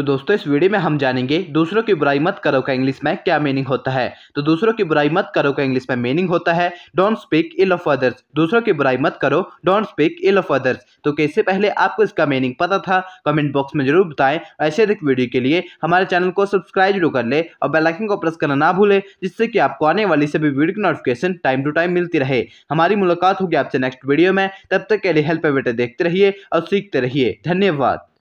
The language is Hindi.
तो दोस्तों इस वीडियो में हम जानेंगे दूसरों की बुराई मत करो का इंग्लिश में क्या मीनिंग होता है तो दूसरों की बुराई मत करो का इंग्लिश में मीनिंग होता है don't speak ill of others दूसरों की बुराई मत करो don't speak ill of others तो कैसे पहले आपको इसका मीनिंग पता था कमेंट बॉक्स में जरूर बताएं ऐसे अधिक वीडियो के लिए हमारे चैनल को सब्सक्राइब जरूर कर ले और बेलाइकन को प्रेस करना ना भूले जिससे कि आपको आने वाली सभी वीडियो की नोटिफिकेशन टाइम टू टाइम मिलती रहे हमारी मुलाकात होगी आपसे नेक्स्ट वीडियो में तब तक के लिए हेल्प बेटे देखते रहिए और सीखते रहिए धन्यवाद